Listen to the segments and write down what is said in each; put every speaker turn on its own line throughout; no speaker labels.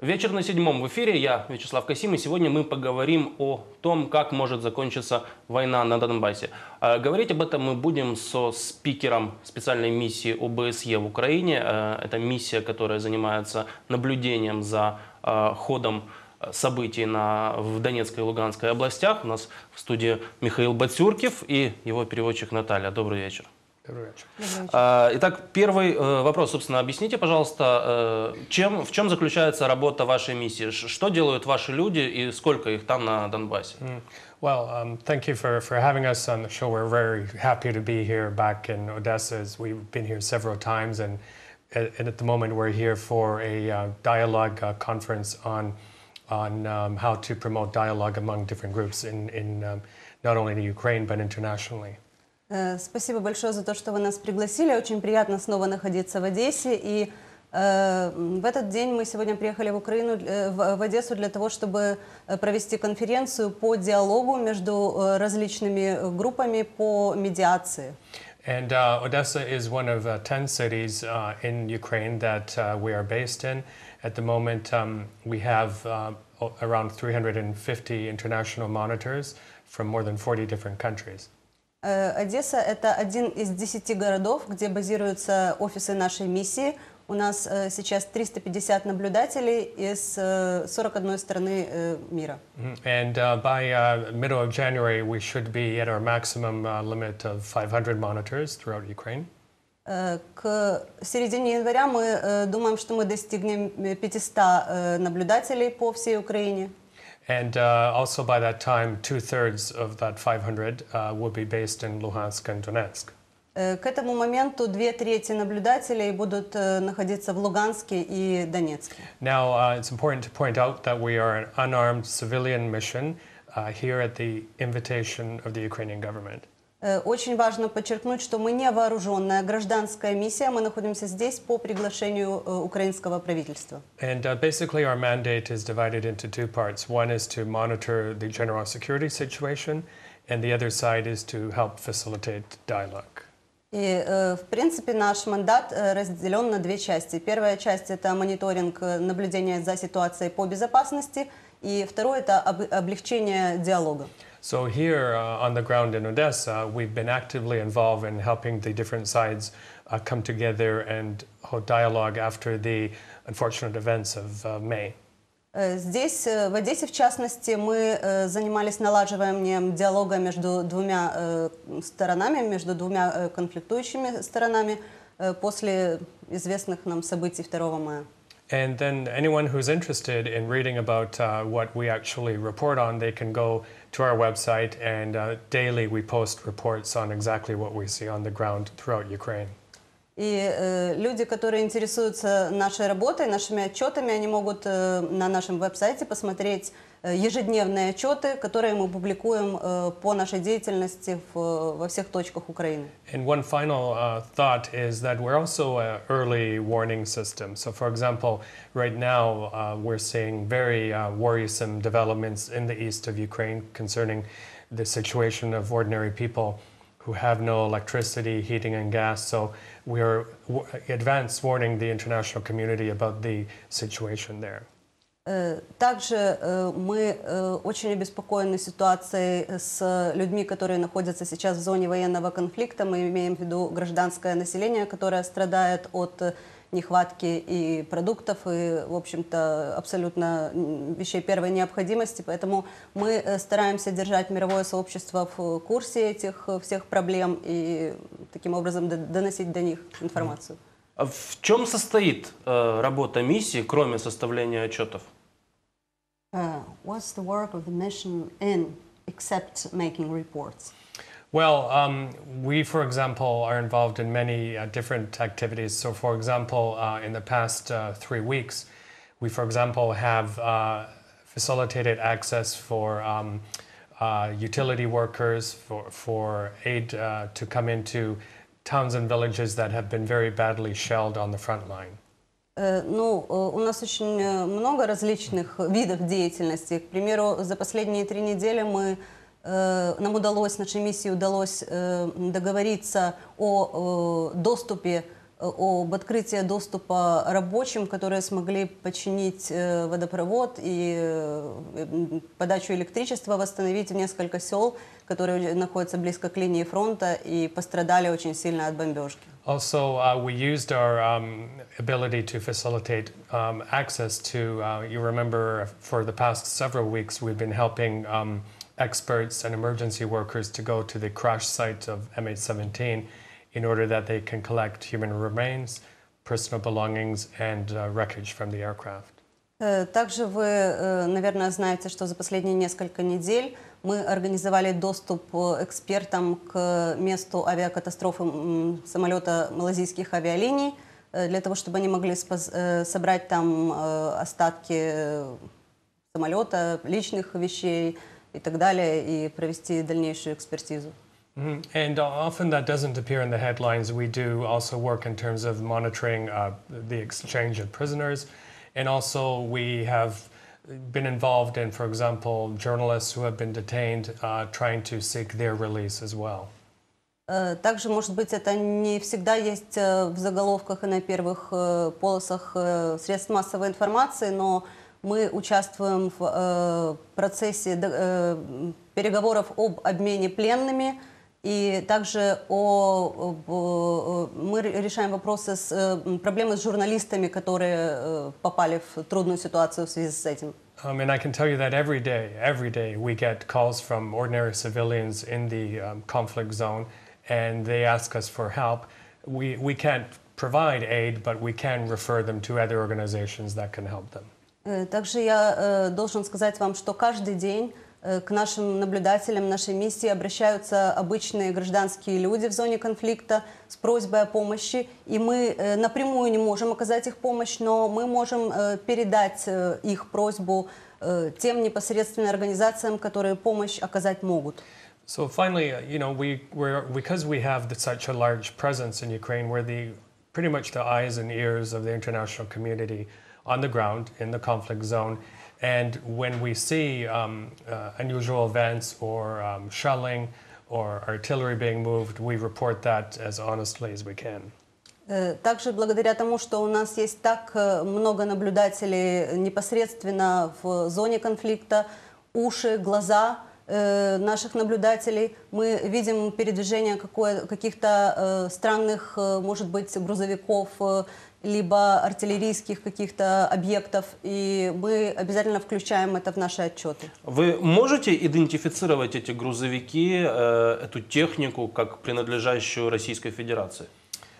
Вечер на седьмом в эфире. Я Вячеслав Касим. И сегодня мы поговорим о том, как может закончиться война на Донбассе. А, говорить об этом мы будем со спикером специальной миссии ОБСЕ в Украине. А, это миссия, которая занимается наблюдением за а, ходом событий на, в Донецкой и Луганской областях. У нас в студии Михаил Бацюркев и его переводчик Наталья. Добрый вечер.
Добрый вечер. Добрый
вечер. Итак, первый вопрос, собственно, объясните, пожалуйста, чем, в чем заключается работа вашей миссии? Что делают ваши люди и сколько их там на Донбассе?
Mm. Well, um, thank you for, for having us on the show. We're very happy to be here back in Odessa. As we've been here several times, and, and at the moment we're here for a uh, dialogue uh, conference on on um, how to promote dialogue among different groups in in um, not only the Ukraine but internationally.
Э, спасибо большое за то, что вы нас пригласили. Очень приятно снова находиться в Одессе. И э, в этот день мы сегодня приехали в Украину, э, в, в Одессу для того, чтобы э, провести конференцию по диалогу между различными группами по медиации.
And uh, Odessa is one of uh, 10 cities uh, in Ukraine that uh, we are based in. At the moment, um, we have uh, around 350 international monitors from more than 40 different countries.
Э, Одесса – это один из десяти городов, где базируются офисы нашей миссии. У нас э, сейчас 350 наблюдателей из 41 э, страны мира.
And uh, by uh, middle of January we should be at our maximum uh, limit of 500 monitors throughout Ukraine.
К середине января мы думаем, что мы достигнем 500 наблюдателей по всей Украине.
And uh, also by that time, two thirds of that 500 uh, will be based in Luhansk and Donetsk.
Э, к этому моменту две трети наблюдателей будут э, находиться в Луганске и Донецке.
Now, uh, it's important to point out that we are an unarmed civilian mission uh, here at the invitation of the Ukrainian government.
Э, очень важно подчеркнуть, что мы не вооруженная гражданская миссия, мы находимся здесь по приглашению э, украинского правительства.
And uh, basically our mandate is divided into two parts. One is to monitor the general security situation, and the other side is to help facilitate dialogue.
И, э, в принципе, наш мандат разделен на две части. Первая часть – это мониторинг наблюдение за ситуацией по безопасности, и второе – это облегчение диалога.
So here uh, on the ground in Odessa, we've been actively involved in helping the different sides uh, come together and hold dialogue after the unfortunate events of uh, May.
Э, здесь, э, в Одессе, в частности, мы э, занимались налаживанием диалога между двумя сторонами, между двумя конфликтующими сторонами после известных нам событий 2 мая.
And then anyone who's interested in reading about uh, what we actually report on, they can go to our website, and uh, daily we post reports on exactly what we see on the ground throughout Ukraine.
И э, люди, которые интересуются нашей работой, нашими отчетами, они могут э, на нашем веб-сайте посмотреть Э, ежедневные отчеты, которые мы публикуем э, по нашей деятельности э, во всех точках Украины.
And one final uh, thought is that we're also an early warning system. So, for example, right now uh, we're seeing very uh, worrisome developments in the east of Ukraine concerning the situation of ordinary people who have no electricity, heating, and gas. So we are advance warning the international community about the situation there.
Э, также э, мы э, очень обеспокоены ситуацией с людьми, которые находятся сейчас в зоне военного конфликта. Мы имеем в виду гражданское население, которое страдает от нехватки и продуктов, и, в общем-то, абсолютно вещей первой необходимости. Поэтому мы стараемся держать мировое сообщество в курсе этих всех проблем и таким образом доносить до них информацию.
А в чем состоит э, работа миссии, кроме составления отчетов?
Uh, what's the work of the mission in except making reports?
Well, um, we, for example, are involved in many uh, different activities. So, for example, uh, in the past uh, three weeks, we, for example, have uh, facilitated access for um, utility workers for, for aid to come into towns and villages that have been very badly shelled on the front line.
Э, ну, э, у нас очень э, много различных видов деятельности. К примеру, за последние три недели мы нам удалось, нашей миссии удалось договориться о доступе об открытии доступа рабочим, которые смогли починить э, водопровод и э, подачу электричества восстановить в несколько сел, которые находятся близко к линии фронта и пострадали очень сильно от бомбежки.
Also, uh, we used our um, ability to facilitate um, access to, uh, you remember, for the past several weeks, we've been helping um, experts and emergency workers to go to the crash site of MH17 in order that they can collect human remains, personal belongings, and uh, wreckage from the aircraft.
Э, также вы, э, наверное, знаете, что за последние несколько недель мы организовали доступ э, экспертам к месту авиакатастрофы самолета малазийских авиалиний, для того, чтобы они могли собрать там остатки самолета, личных вещей и так далее, и провести дальнейшую экспертизу.
Mm-hmm. And uh, often that doesn't appear in the headlines. We do also work in terms of monitoring uh, the exchange of prisoners. And also, we have been involved in, for example, journalists who have been detained uh, trying to seek their release as well. Э,
также, может быть, это не всегда есть э, в заголовках и на первых э, полосах средств массовой информации, но мы участвуем в процессе переговоров об обмене пленными, И также о, мы решаем вопросы с проблемы с журналистами, которые попали в трудную ситуацию в связи с
этим. Um, and I can tell you that every day, every day, we get calls from ordinary civilians in the um, conflict zone, and they ask us for help. We, we can't provide aid, but we can refer them to other organizations that can help them.
Также я должен сказать вам, что каждый день Э, к нашим наблюдателям нашей миссии обращаются обычные гражданские люди в зоне конфликта с просьбой о помощи, и мы э, напрямую не можем оказать их помощь, но мы можем э, передать их просьбу тем непосредственным организациям, которые помощь оказать могут.
So finally, uh, you know, we, we're, because we have such a large presence in Ukraine, we're the, pretty much the eyes and ears of the international community on the ground in the conflict zone. And when we see um, uh, unusual events or um, shelling or artillery being moved, we report that as honestly as we can.
Э, также благодаря тому, что у нас есть так э, много наблюдателей непосредственно в зоне конфликта, уши, глаза э, наших наблюдателей, мы видим передвижение каких-то странных, может быть, грузовиков, либо артиллерийских каких-то объектов, и мы обязательно включаем это в наши отчеты.
Вы можете идентифицировать эти грузовики, э, эту технику, как принадлежащую Российской Федерации?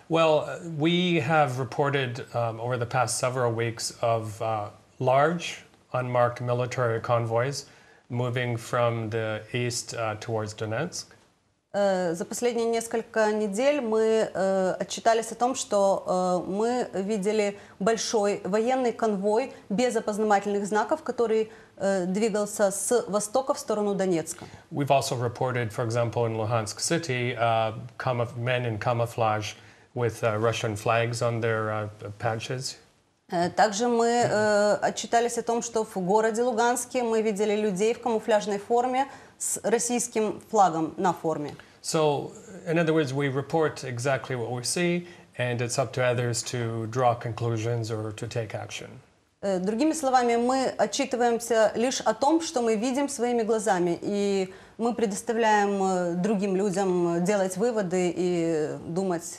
Well, we have reported um, over the past several weeks of uh, large unmarked military convoys moving from the east uh, towards Donetsk.
Э, за последние несколько недель мы э, отчитались о том, что э, мы видели большой военный конвой без опознавательных знаков, который э, двигался с востока в сторону Донецка.
We've also reported, for example, in Luhansk City, uh, men in camouflage with uh, Russian flags on their uh, patches.
Э, также мы э, отчитались о том, что в городе Луганске мы видели людей в камуфляжной форме с российским флагом на форме.
So, in other words, we report exactly what we see, and it's up to others to draw conclusions or to take action.
Э, другими словами, мы отчитываемся лишь о том, что мы видим своими глазами, и мы предоставляем э, другим людям э, делать выводы и думать.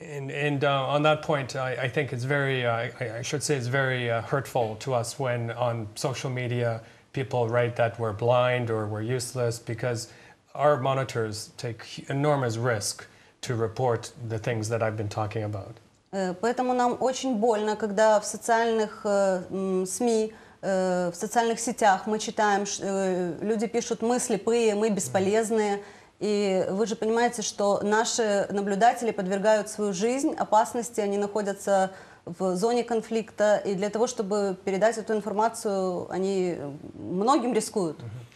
And, and uh, on that point, I, I think it's very, uh, I, I, should say it's very uh, hurtful to us when on social media people write that we're blind or we're useless because our monitors take enormous risk to report the things that I've been talking about.
Э, поэтому нам очень больно, когда в социальных э, СМИ, э, в социальных сетях мы читаем, люди пишут «мы слепые», «мы бесполезные». И вы же понимаете, что наши наблюдатели подвергают свою жизнь опасности, они находятся в зоне конфликта, и для того, чтобы передать эту информацию, они многим рискуют. Uh-huh.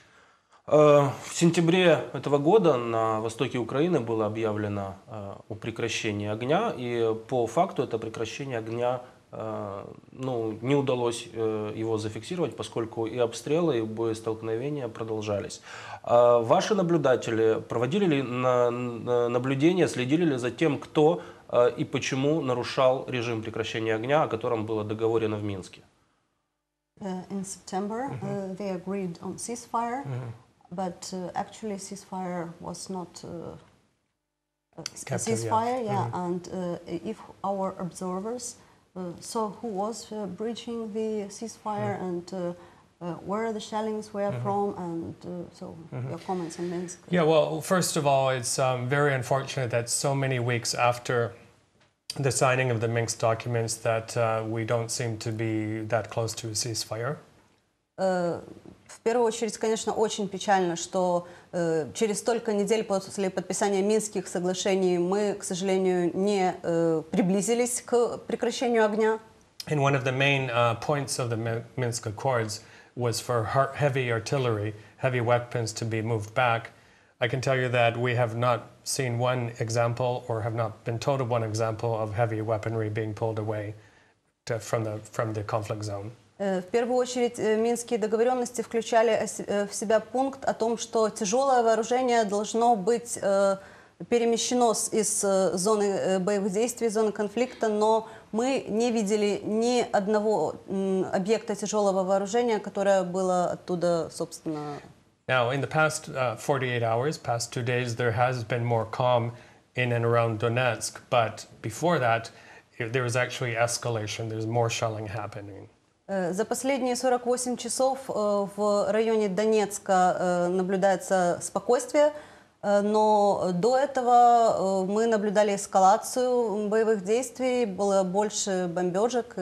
Э, в сентябре этого года на востоке Украины было объявлено э, о прекращении огня, и по факту это прекращение огня э, ну, не удалось его зафиксировать, поскольку и обстрелы, и боестолкновения продолжались. Ваши наблюдатели проводили ли наблюдения, следили ли за тем, кто и почему нарушал режим прекращения огня, о котором было договорено в Минске?
in September, mm -hmm. they agreed on ceasefire. Mm -hmm. but uh, actually ceasefire was not uh, ceasefire, yeah. Mm -hmm. And uh, if our observers uh, saw who was uh, breaching the ceasefire mm-hmm. and uh, where the shellings were mm -hmm. from, and so mm-hmm. your comments on Minsk. Yeah, well,
first of all, it's um, very unfortunate that so many weeks after the signing of the Minsk documents that we don't seem to be that close to a ceasefire.
В первую очередь, конечно, очень печально, что через столько недель после подписания Минских соглашений мы, к сожалению, не приблизились к прекращению огня.
And one of the main uh, points of the Minsk Accords was for heavy artillery, heavy weapons to be moved back. I can tell you that we have not seen one example or have not been told of one example of heavy weaponry being pulled away to, from, the, from the conflict zone.
Э, в первую очередь, э, минские договоренности включали э, в себя пункт о том, что тяжелое вооружение должно быть перемещено из зоны боевых действий, зоны конфликта, но мы не видели ни одного объекта тяжелого вооружения, которое было оттуда, собственно...
Now, in the past uh, 48 hours, past two days, there has been more calm in and around Donetsk, but before that, there was actually escalation. There's more shelling happening.
За последние 48 часов в районе Донецка наблюдается спокойствие, но до этого мы наблюдали эскалацию боевых действий, было больше бомбежек.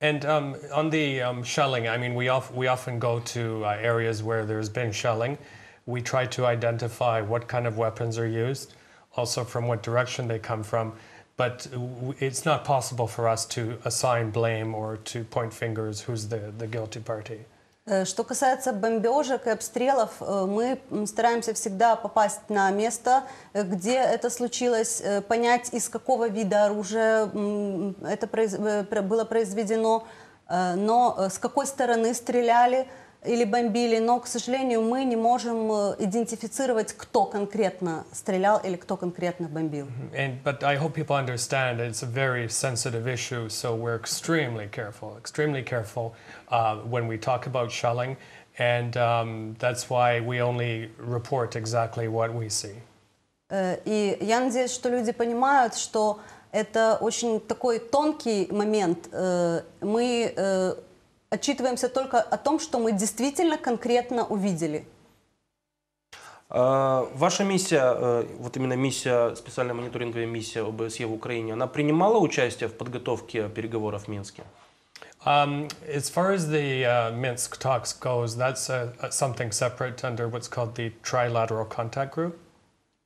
And um, on the um, shelling, I mean, we, of, we often go to uh, areas where there's been shelling. We try to identify what kind of weapons are used, also from what direction they come from but it's not possible for us to assign blame or to point fingers who's the, the guilty party.
Э, что касается бомбежек и обстрелов, э, мы стараемся всегда попасть на место, э, где это случилось, понять, из какого вида оружия это было произведено, но с какой стороны стреляли, или бомбили, но, к сожалению, мы не можем идентифицировать, кто конкретно стрелял или кто конкретно бомбил.
And, but I hope people understand it's a very sensitive issue, so we're extremely careful, extremely careful uh, when we talk about shelling, and um, that's why we only report exactly what we see.
И я надеюсь, что люди понимают, что это очень такой тонкий момент. Мы отчитываемся только о том, что мы действительно конкретно увидели.
А, ваша миссия, э, вот именно миссия, специальная мониторинговая миссия ОБСЕ в Украине, она принимала участие в подготовке переговоров в Минске?
Um, as far as the uh, Minsk talks goes, that's uh, something separate under what's called the Trilateral Contact Group.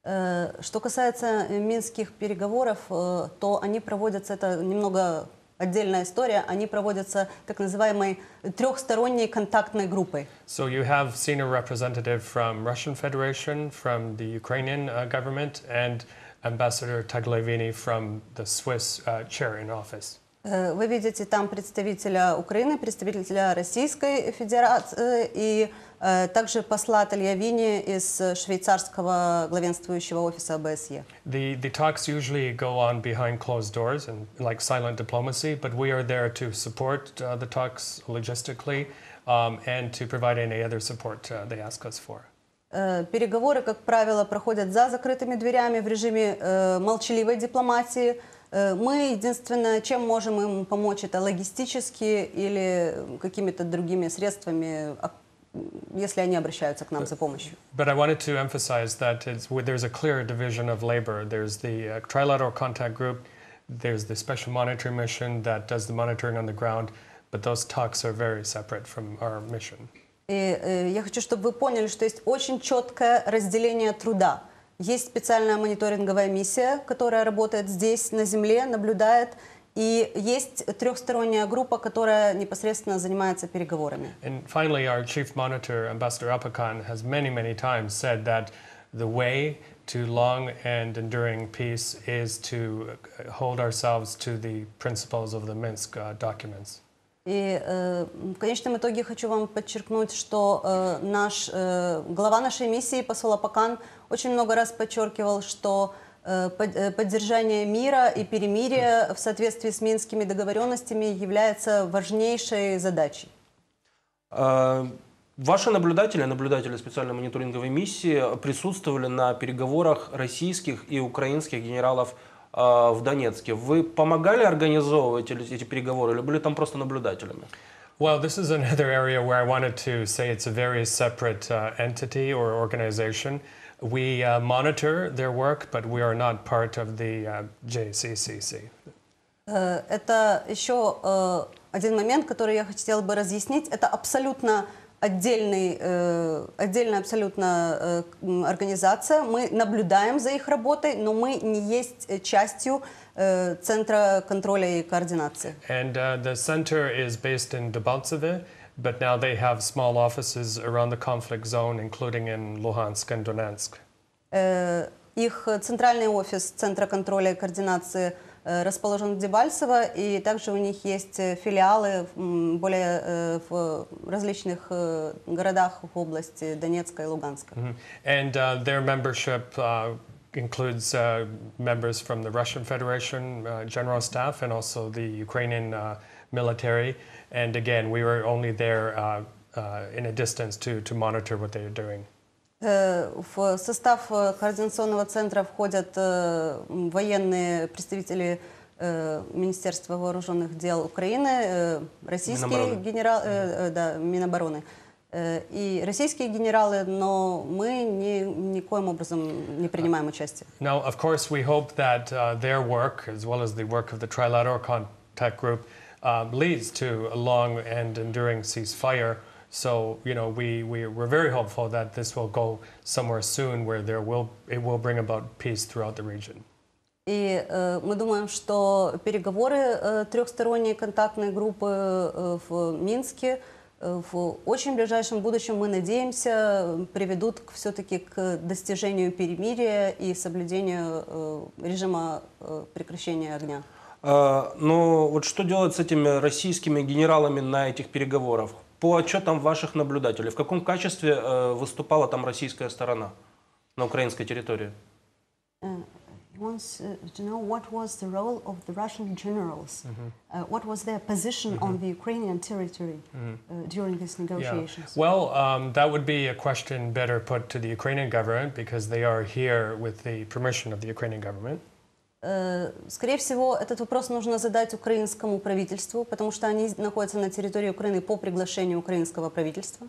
Э, что касается минских переговоров, э, то они проводятся, это немного отдельная история, они проводятся так называемой трехсторонней контактной группой.
So you have seen a representative from Russian Federation, from the Ukrainian uh, government, and Ambassador Taglevini from the Swiss uh, chair in office.
Э, вы видите там представителя Украины, представителя Российской Федерации э, и Э, также посла Тальявини из э, швейцарского главенствующего офиса ОБСЕ.
The, the talks usually go on behind closed doors and like silent diplomacy, but we are there to support uh, the talks logistically um, and to provide any other support uh, they ask us for.
Э, переговоры, как правило, проходят за закрытыми дверями в режиме э, молчаливой дипломатии. Мы единственное, чем можем им помочь, это логистически или какими-то другими средствами если они обращаются к нам за помощью.
But I wanted to emphasize that it's, there's a clear division of labor. There's the uh, trilateral contact group, there's the special monitoring mission that does the monitoring on the ground, but those talks are very separate from our mission.
И э, я хочу, чтобы вы поняли, что есть очень четкое разделение труда. Есть специальная мониторинговая миссия, которая работает здесь, на Земле, наблюдает э, и есть трехсторонняя группа, которая непосредственно занимается
переговорами. And finally, our chief monitor, Ambassador Apakan, has many, many times said that the way to long and enduring peace is to hold ourselves to the principles of the Minsk uh, documents.
И э, в конечном итоге хочу вам подчеркнуть, что э, наш э, глава нашей миссии посол Апакан очень много раз подчеркивал, что Э, э, поддержание мира и перемирия в соответствии с минскими договоренностями является важнейшей задачей?
А, ваши наблюдатели, наблюдатели специальной мониторинговой миссии, присутствовали на переговорах российских и украинских генералов а, в Донецке. Вы помогали организовывать эти переговоры или были там просто наблюдателями?
Well, this is another area where I wanted to say it's a very separate uh, entity or organization. Uh, We uh, monitor their work, but we are not part of the uh, JCCC.
Это еще один момент, который я хотела бы разъяснить. Это абсолютно отдельный, э, отдельная абсолютно э, организация. Мы наблюдаем за их работой, но мы не есть частью э, Центра контроля и координации.
And uh, the center is based in Debaltseve but now they have small offices around the conflict zone, including in Luhansk and Donetsk.
Э, их центральный офис Центра контроля и координации э, расположен в Дебальцево, и также у них есть э, филиалы более в различных городах в области Донецка и Луганска.
And uh, their membership uh, includes uh, members from the Russian Federation uh, General Staff and also the Ukrainian uh, military. And again, we were only there uh, uh, in a distance to, to monitor what they are doing.
В состав координационного центра входят военные представители Министерства вооруженных дел Украины, российские генералы, да, Минобороны и российские генералы, но мы ни, никоим образом не принимаем участие.
Now, of course, we hope that uh, their work, as well as the work of the Trilateral Contact Group, uh, leads to a long and enduring ceasefire. So you know we, we we're very hopeful that this will go somewhere soon where there will it will bring about peace throughout the region.
И э, мы думаем, что переговоры э, трехсторонней контактной группы э, в Минске э, в очень ближайшем будущем, мы надеемся, приведут к, все-таки к достижению перемирия и соблюдению э, режима э, прекращения огня.
Но вот что делать с этими российскими генералами на этих переговорах? По отчетам ваших наблюдателей, в каком качестве выступала там российская сторона на украинской территории?
wants uh, to know what was the role of the Russian generals, mm-hmm. uh, what was their position mm-hmm. on the Ukrainian territory mm-hmm. uh, during these negotiations.
Yeah. Well, um, that would be a question better put to the Ukrainian government because they are here with the permission of the Ukrainian government.
Э, скорее всего, этот вопрос нужно задать украинскому правительству, потому что они находятся на территории Украины по приглашению украинского правительства.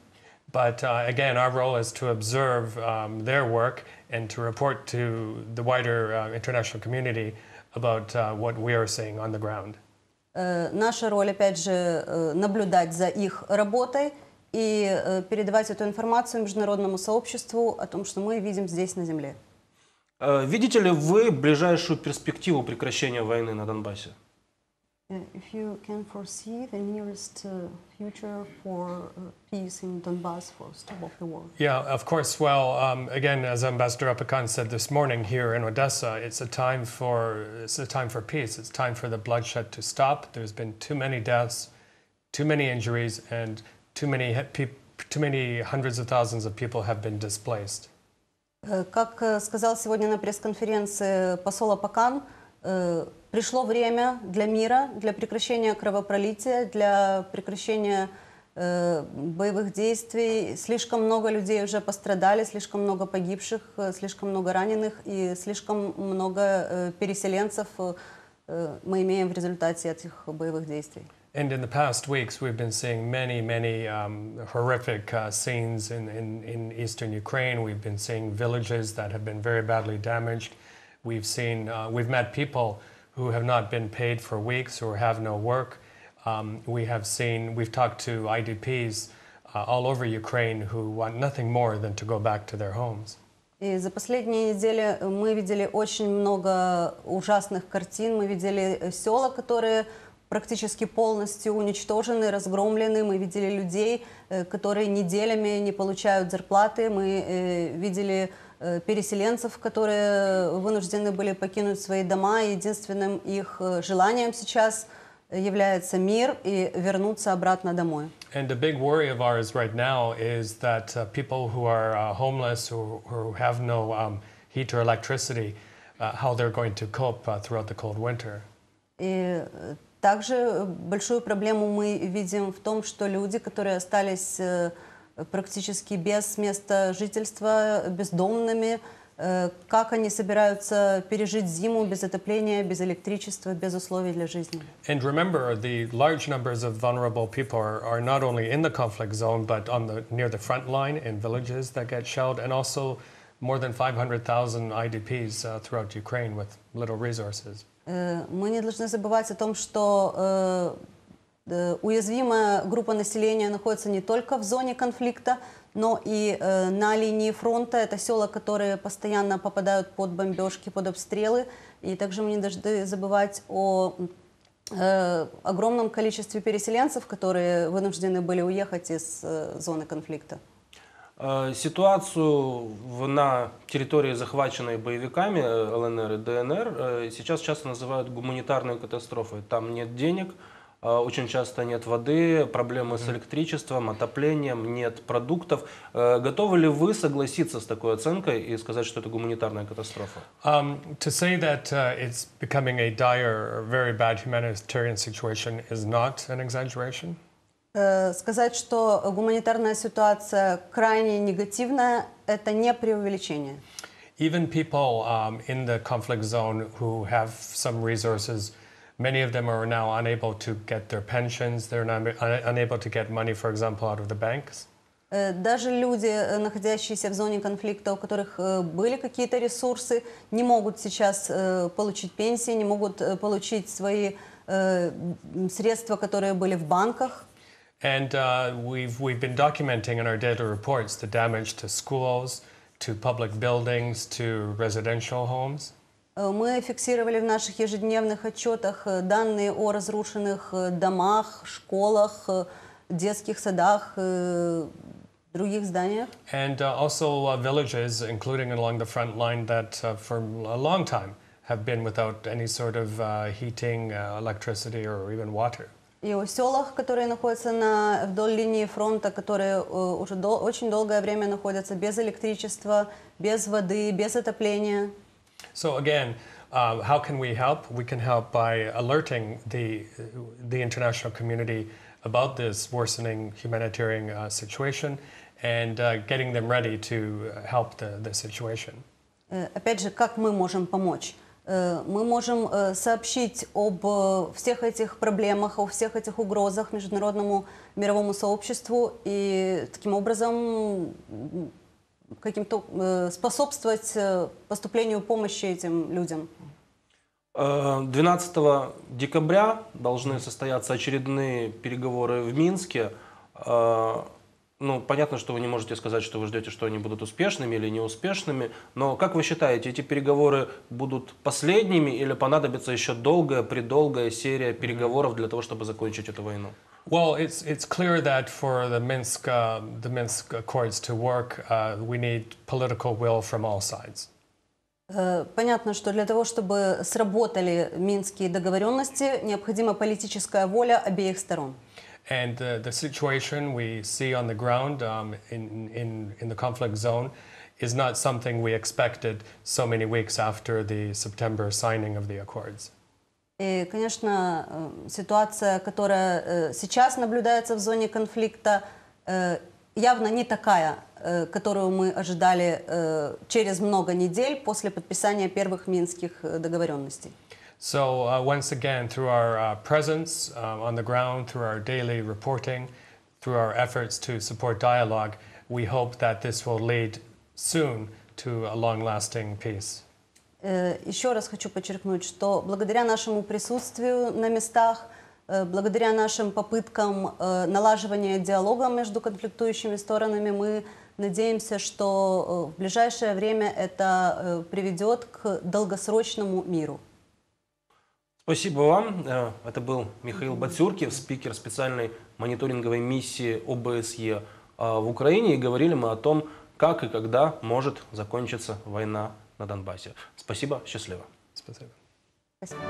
But uh, again, our role is to observe um, their work and to report to the wider uh, international community about uh, what we are seeing on the ground.
Э, наша роль, опять же, э, наблюдать за их работой и передавать эту информацию международному сообществу о том, что мы видим здесь на Земле.
Э, видите ли вы ближайшую перспективу прекращения войны
на Донбассе?
If you can foresee the nearest uh, future for uh, peace in Donbass, for stop of the war.
Yeah, of course. Well, um, again, as Ambassador Apakan said this morning here in Odessa, it's a time for it's a time for peace. It's time for the bloodshed to stop. There's been too many deaths, too many injuries, and too many too many hundreds of thousands of people have been displaced.
Э, как э, сказал сегодня на пресс-конференции посол Апакан, э, пришло время для мира, для прекращения кровопролития, для прекращения боевых действий. Слишком много людей уже пострадали, слишком много погибших, слишком много раненых и слишком много переселенцев мы имеем в результате этих боевых действий.
And in the past weeks, we've been seeing many, many um, horrific uh, scenes in, in, in, eastern Ukraine. We've been seeing villages that have been very badly damaged. We've seen, uh, we've met people who have not been paid for weeks or have no work. Um, we have seen, we've talked to IDPs uh, all over Ukraine who want nothing more than to go back to their homes.
И за последние недели мы видели очень много ужасных картин. Мы видели э, села, которые практически полностью уничтожены, разгромлены. Мы видели людей, э, которые неделями не получают зарплаты. Мы э, видели э, переселенцев, которые вынуждены были покинуть свои дома. Единственным их желанием сейчас является мир и вернуться обратно домой.
And the big worry of ours right now is that uh, people who are uh, homeless, who, who have no um, heat or electricity, uh, how they're going to cope uh, throughout the cold winter.
И также большую проблему мы видим в том, что люди, которые остались практически без места жительства, бездомными, как они собираются пережить зиму без отопления, без электричества, без условий для жизни.
And remember, the large numbers of vulnerable people are, are not only in the conflict zone, but on the near the front line in villages that get shelled, and also more than 500,000 IDPs uh, throughout Ukraine with little resources.
Э, мы не должны забывать о том, что э, э, уязвимая группа населения находится не только в зоне конфликта, но и на линии фронта. Это села, которые постоянно попадают под бомбежки, под обстрелы. И также мы не должны забывать о огромном количестве переселенцев, которые вынуждены были уехать из зоны конфликта.
Ситуацию на территории, захваченной боевиками ЛНР и ДНР, сейчас часто называют гуманитарной катастрофой. Там нет денег, очень часто нет воды, проблемы с электричеством, отоплением, нет продуктов. Готовы ли вы согласиться с такой оценкой и сказать, что это гуманитарная катастрофа?
Um, to say that uh, it's becoming a dire, very bad humanitarian situation is not an exaggeration.
Э, сказать, что гуманитарная ситуация крайне негативная, это не преувеличение.
Even people um, in the conflict zone who have some resources, many of them are now unable to get their pensions, they're not, unable to get money, for example, out of the banks.
Э, даже люди, э, находящиеся в зоне конфликта, у которых были какие-то ресурсы, не могут сейчас получить пенсии, не могут получить свои средства, которые были в банках.
And uh, we've, we've been documenting in our data reports the damage to schools, to public buildings, to residential homes.
Э, мы фиксировали в наших ежедневных отчетах э, данные о разрушенных э, домах, школах, детских садах, других зданиях.
And uh, also uh, villages, including along the front line, that uh, for a long time have been without any sort of uh, heating, uh, electricity, or even water.
и о селах, которые находятся на, вдоль линии фронта, которые уже дол, очень долгое время находятся без электричества, без воды, без отопления.
So again, um, how can we help? We can help by alerting the, the international community about this worsening humanitarian uh, situation and uh, getting them ready to help the, the situation.
Опять же, как мы можем помочь? Э, мы можем э, сообщить об э, всех этих проблемах, о всех этих угрозах международному мировому сообществу и таким образом каким-то способствовать поступлению помощи этим людям.
12 декабря должны состояться очередные переговоры в Минске. Ну, понятно, что вы не можете сказать, что вы ждете, что они будут успешными или неуспешными, но как вы считаете, эти переговоры будут последними или понадобится еще долгая, предолгая серия переговоров для того, чтобы закончить эту войну?
Well, it's it's clear that for the Minsk uh, the Minsk Accords to work, uh, we need political will from all sides.
Э, понятно, что для того, чтобы сработали минские договоренности, необходима политическая воля обеих сторон.
And the, the situation we see on the ground um, in, in, in the conflict zone is not something we expected so many weeks after the September signing of the accords.
И, конечно, ситуация, которая сейчас наблюдается в зоне конфликта, явно не такая, которую мы ожидали через много недель после подписания первых минских договоренностей.
So uh, once again, through our uh, presence uh, on the ground, through our daily reporting, through our efforts to support dialogue, we hope that this will lead soon to a long-lasting peace.
Еще раз хочу подчеркнуть, что благодаря нашему присутствию на местах, благодаря нашим попыткам налаживания диалога между конфликтующими сторонами, мы надеемся, что в ближайшее время это приведет к долгосрочному миру.
Спасибо вам. Э, это был Михаил Бацюркев, спикер специальной мониторинговой миссии ОБСЕ э, в Украине. И говорили мы о том, как и когда может закончиться война на Донбассе. Спасибо, счастливо. Спасибо.
Спасибо.